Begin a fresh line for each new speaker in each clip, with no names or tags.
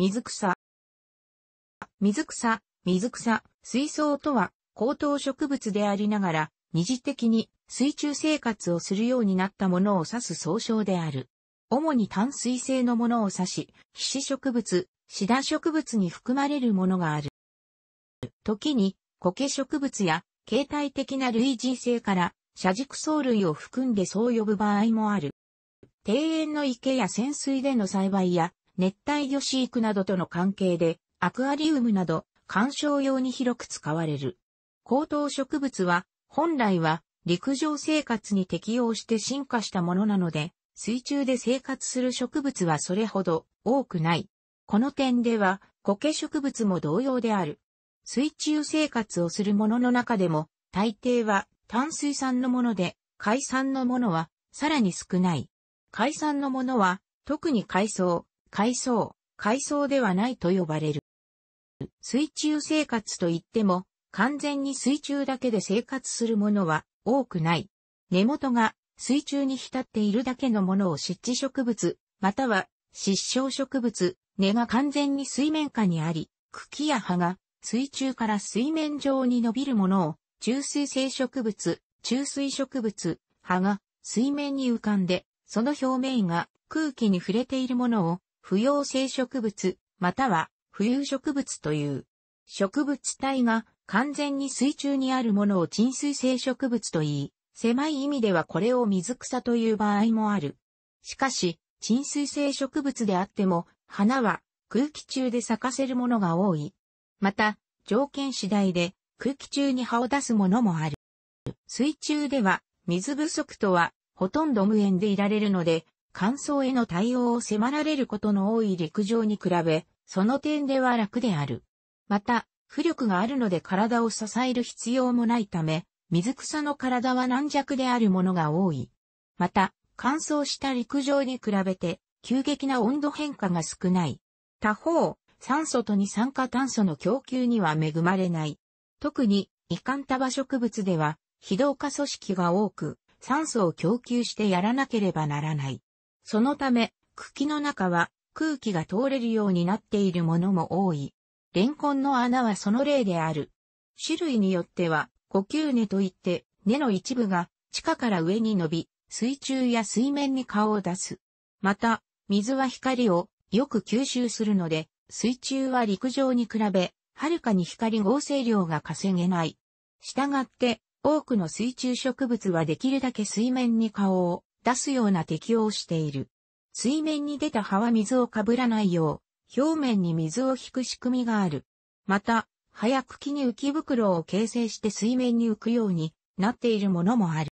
水草。水草、水草、水槽とは、高等植物でありながら、二次的に水中生活をするようになったものを指す総称である。主に淡水性のものを指し、皮脂植物、シダ植物に含まれるものがある。時に、苔植物や、形態的な類人性から、車軸藻類を含んでそう呼ぶ場合もある。庭園の池や潜水での栽培や、熱帯魚飼育などとの関係で、アクアリウムなど、観賞用に広く使われる。高等植物は、本来は、陸上生活に適応して進化したものなので、水中で生活する植物はそれほど多くない。この点では、苔植物も同様である。水中生活をするものの中でも、大抵は淡水産のもので、海産のものはさらに少ない。海産のものは、特に海藻、海藻、海藻ではないと呼ばれる。水中生活といっても、完全に水中だけで生活するものは多くない。根元が水中に浸っているだけのものを湿地植物、または失笑植物、根が完全に水面下にあり、茎や葉が水中から水面上に伸びるものを、中水生植物、中水植物、葉が水面に浮かんで、その表面が空気に触れているものを不要性植物、または浮遊植物という、植物体が完全に水中にあるものを沈水性植物と言い、狭い意味ではこれを水草という場合もある。しかし、沈水性植物であっても、花は空気中で咲かせるものが多い。また、条件次第で空気中に葉を出すものもある。水中では水不足とはほとんど無縁でいられるので、乾燥への対応を迫られることの多い陸上に比べ、その点では楽である。また、浮力があるので体を支える必要もないため、水草の体は軟弱であるものが多い。また、乾燥した陸上に比べて、急激な温度変化が少ない。他方、酸素と二酸化炭素の供給には恵まれない。特に、遺憾束植物では、非同化組織が多く、酸素を供給してやらなければならない。そのため、茎の中は空気が通れるようになっているものも多い。レンコンの穴はその例である。種類によっては、呼吸根といって、根の一部が地下から上に伸び、水中や水面に顔を出す。また、水は光をよく吸収するので、水中は陸上に比べ、はるかに光合成量が稼げない。したがって、多くの水中植物はできるだけ水面に顔を出すような適応している。水面に出た葉は水をかぶらないよう、表面に水を引く仕組みがある。また、葉や茎に浮き袋を形成して水面に浮くようになっているものもある。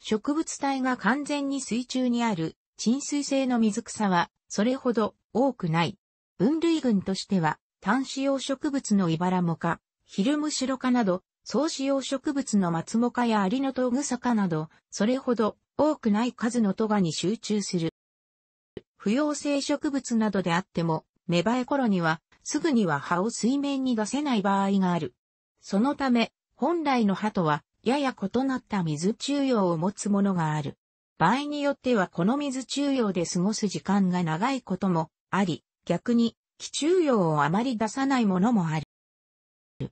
植物体が完全に水中にある沈水性の水草はそれほど多くない。分類群としては、単子葉植物のイバラモカ、ヒルムシロカなど、総子葉植物のマツモカやアリノトウグサカなど、それほど多くない数のトガに集中する。不溶性植物などであっても、芽生え頃には、すぐには葉を水面に出せない場合がある。そのため、本来の葉とは、やや異なった水中用を持つものがある。場合によってはこの水中用で過ごす時間が長いこともあり、逆に、気中用をあまり出さないものもある。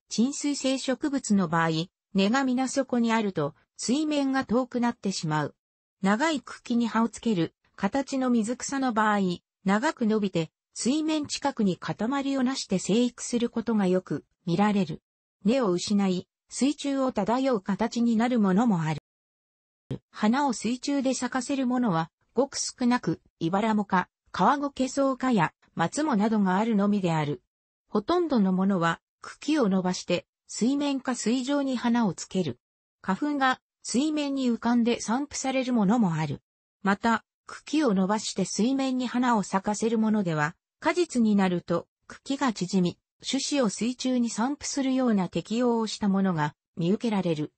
沈水性植物の場合、根が皆底にあると、水面が遠くなってしまう。長い茎に葉をつける形の水草の場合、長く伸びて水面近くに塊をなして生育することがよく見られる。根を失い、水中を漂う形になるものもある。花を水中で咲かせるものは、ごく少なく、イバラモか、川ゴケソウかや、松もなどがあるのみである。ほとんどのものは、茎を伸ばして、水面か水上に花をつける。花粉が水面に浮かんで散布されるものもある。また、茎を伸ばして水面に花を咲かせるものでは、果実になると茎が縮み、種子を水中に散布するような適応をしたものが見受けられる。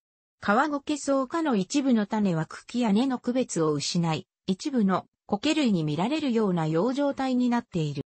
皮ごけ草花の一部の種は茎や根の区別を失い、一部の苔類に見られるような養生体になっている。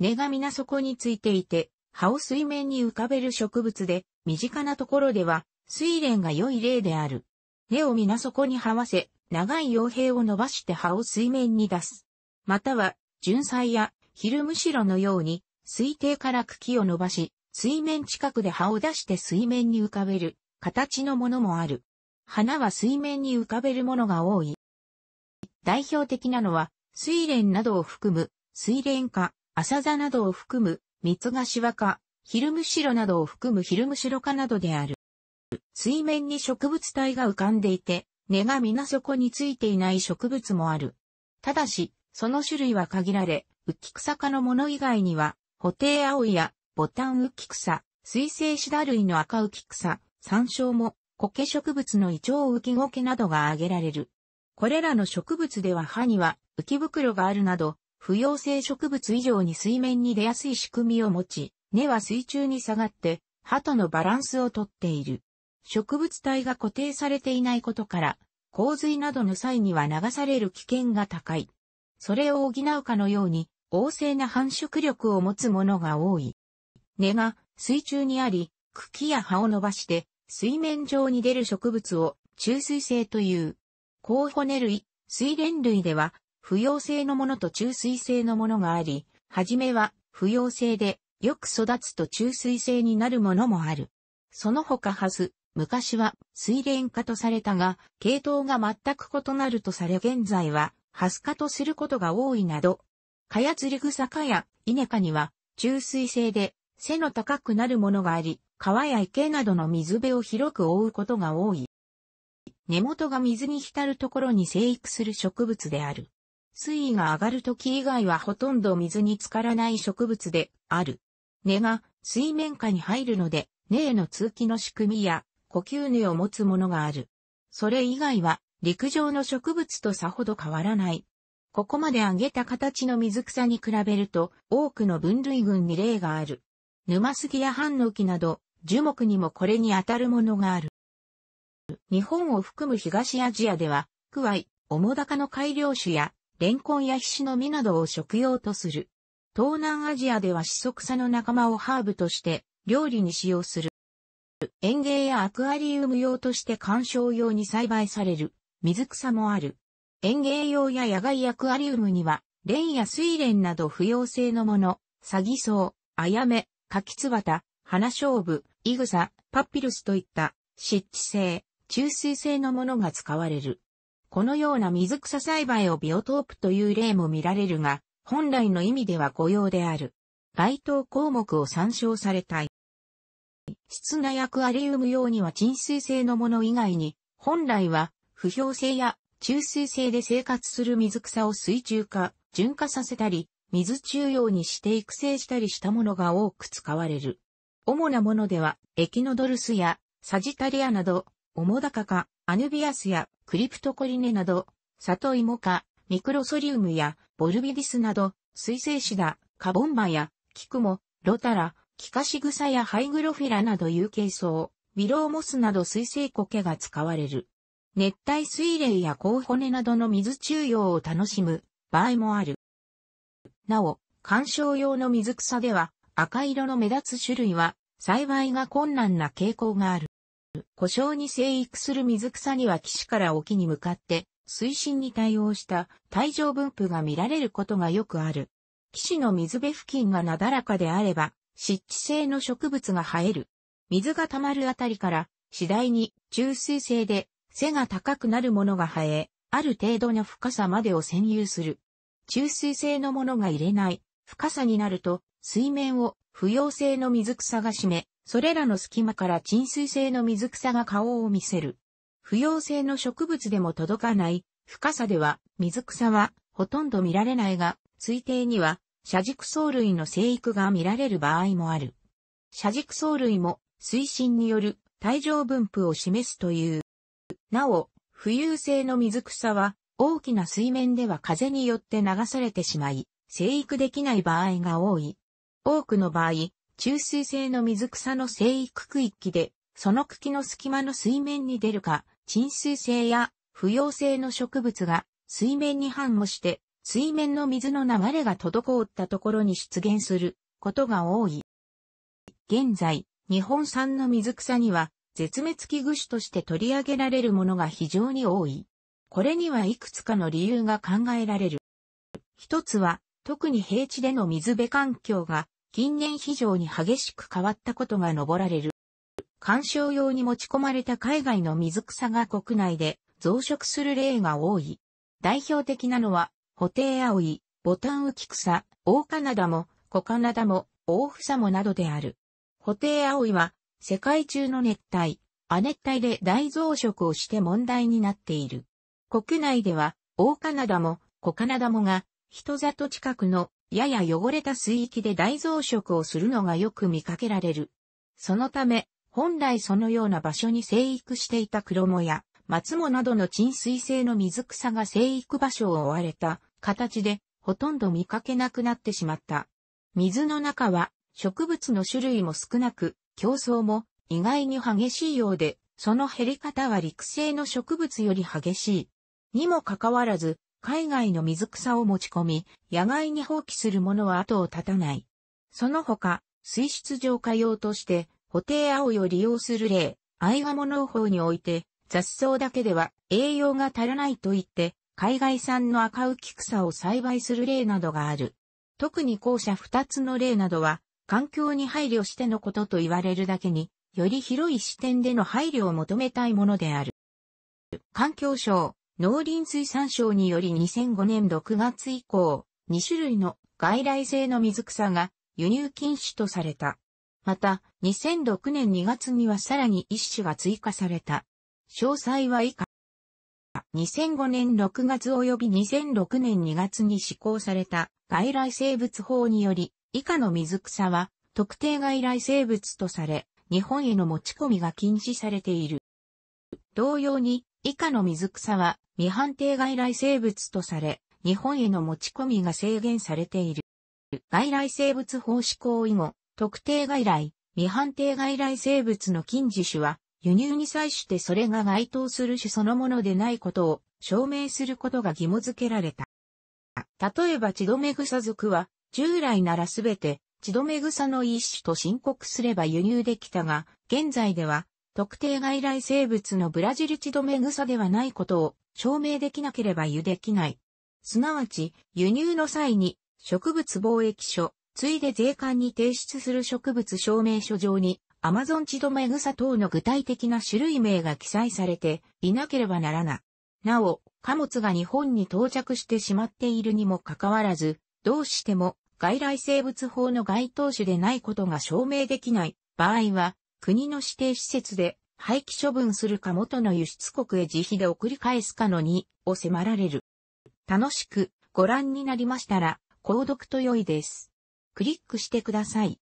根が皆底についていて、葉を水面に浮かべる植物で、身近なところでは水蓮が良い例である。根を皆底に這わせ、長い傭兵を伸ばして葉を水面に出す。または、純菜や昼むしろのように、水底から茎を伸ばし、水面近くで葉を出して水面に浮かべる形のものもある。花は水面に浮かべるものが多い。代表的なのは、水蓮などを含む、水蓮科、浅座などを含む、三つがしわ科、昼むしろなどを含む昼むしろ科などである。水面に植物体が浮かんでいて、根が皆底についていない植物もある。ただし、その種類は限られ、浮き草科のもの以外には、ホテイアオイやボタン浮き草、水生シダ類の赤浮き草、山椒も、苔植物の胃腸浮き苔などが挙げられる。これらの植物では歯には浮き袋があるなど、不溶性植物以上に水面に出やすい仕組みを持ち、根は水中に下がって、歯とのバランスをとっている。植物体が固定されていないことから、洪水などの際には流される危険が高い。それを補うかのように、旺盛な繁殖力を持つものが多い。根が水中にあり、茎や葉を伸ばして、水面上に出る植物を中水性という。高骨類、水蓮類では、不溶性のものと中水性のものがあり、はじめは不溶性で、よく育つと中水性になるものもある。その他ハス、昔は水蓮化とされたが、系統が全く異なるとされ現在は、ハス化とすることが多いなど、カヤツりグサカやイネカには、中水性で背の高くなるものがあり、川や池などの水辺を広く覆うことが多い。根元が水に浸るところに生育する植物である。水位が上がる時以外はほとんど水に浸からない植物である。根が水面下に入るので、根への通気の仕組みや呼吸根を持つものがある。それ以外は、陸上の植物とさほど変わらない。ここまで上げた形の水草に比べると、多くの分類群に例がある。沼杉やハンノキなど、樹木にもこれに当たるものがある。日本を含む東アジアでは、クワイ、オモダカの改良種や、レンコンやヒシの実などを食用とする。東南アジアではシソクサの仲間をハーブとして料理に使用する。園芸やアクアリウム用として観賞用に栽培される水草もある。園芸用や野外アクアリウムには、レンや水蓮など不要性のもの、サギソウ、アヤメ、カキツバタ、花勝負、イグサ、パピルスといった湿地性、中水性のものが使われる。このような水草栽培をビオトープという例も見られるが、本来の意味では雇用である。該当項目を参照されたい。室内アクアリウム用には沈水性のもの以外に、本来は不氷性や中水性で生活する水草を水中化、純化させたり、水中用にして育成したりしたものが多く使われる。主なものでは、エキノドルスやサジタリアなど、オモダカか、アヌビアスやクリプトコリネなど、サトイモか、ミクロソリウムやボルビディスなど、水生シダ、カボンバやキクモ、ロタラ、キカシグサやハイグロフィラなど有形草、ビローモスなど水生苔が使われる。熱帯水霊や甲骨などの水中用を楽しむ場合もある。なお、観賞用の水草では赤色の目立つ種類は栽培が困難な傾向がある。故障に生育する水草には岸から沖に向かって水深に対応した体状分布が見られることがよくある。岸の水辺付近がなだらかであれば湿地性の植物が生える。水が溜まるあたりから、次第に中水性で背が高くなるものが生え、ある程度の深さまでを占有する。中水性のものが入れない深さになると、水面を不要性の水草が占め、それらの隙間から沈水性の水草が顔を見せる。不要性の植物でも届かない深さでは水草はほとんど見られないが、推定には車軸藻類の生育が見られる場合もある。車軸藻類も水深による体状分布を示すという。なお、浮遊性の水草は大きな水面では風によって流されてしまい、生育できない場合が多い。多くの場合、中水性の水草の生育区域で、その茎の隙間の水面に出るか、沈水性や不溶性の植物が水面に反応して水面の水の流れが滞ったところに出現することが多い。現在、日本産の水草には絶滅危惧種として取り上げられるものが非常に多い。これにはいくつかの理由が考えられる。一つは、特に平地での水辺環境が近年非常に激しく変わったことが登られる。観賞用に持ち込まれた海外の水草が国内で増殖する例が多い。代表的なのはホテイアオイ、ボタンウキクサ、オオカナダも、コカナダも、オオフサモなどである。ホテイアオイは、世界中の熱帯、亜熱帯で大増殖をして問題になっている。国内では、オオカナダも、コカナダモが、人里近くの、やや汚れた水域で大増殖をするのがよく見かけられる。そのため、本来そのような場所に生育していたクロモや、マツモなどの沈水性の水草が生育場所を追われた形で、ほとんど見かけなくなってしまった。水の中は、植物の種類も少なく、競争も意外に激しいようで、その減り方は陸生の植物より激しい。にもかかわらず、海外の水草を持ち込み、野外に放棄するものは後を絶たない。その他、水質浄化用として、補定青を利用する例、アイガモ農法において、雑草だけでは栄養が足らないと言って、海外産の赤浮き草を栽培する例などがある。特に後者二つの例などは、環境に配慮してのことと言われるだけに、より広い視点での配慮を求めたいものである。環境省、農林水産省により2005年6月以降、2種類の外来性の水草が輸入禁止とされた。また、2006年2月にはさらに一種が追加された。詳細は以下。2005年6月及び2006年2月に施行された外来生物法により、以下の水草は特定外来生物とされ、日本への持ち込みが禁止されている。同様に、以下の水草は未判定外来生物とされ、日本への持ち込みが制限されている。外来生物法施行以後、特定外来、未判定外来生物の禁止種は輸入に際してそれが該当する種そのものでないことを証明することが義務付けられた。例えば血止め草族は、従来ならすべて血止め草の一種と申告すれば輸入できたが、現在では、特定外来生物のブラジル血止め草ではないことを証明できなければ輸できない。すなわち、輸入の際に、植物貿易所、ついで税関に提出する植物証明書上に、アマゾンチドメグサ等の具体的な種類名が記載されていなければならない。なお、貨物が日本に到着してしまっているにもかかわらず、どうしても外来生物法の該当種でないことが証明できない場合は、国の指定施設で廃棄処分するか元の輸出国へ自費で送り返すかのにを迫られる。楽しくご覧になりましたら、購読と良いです。クリックしてください。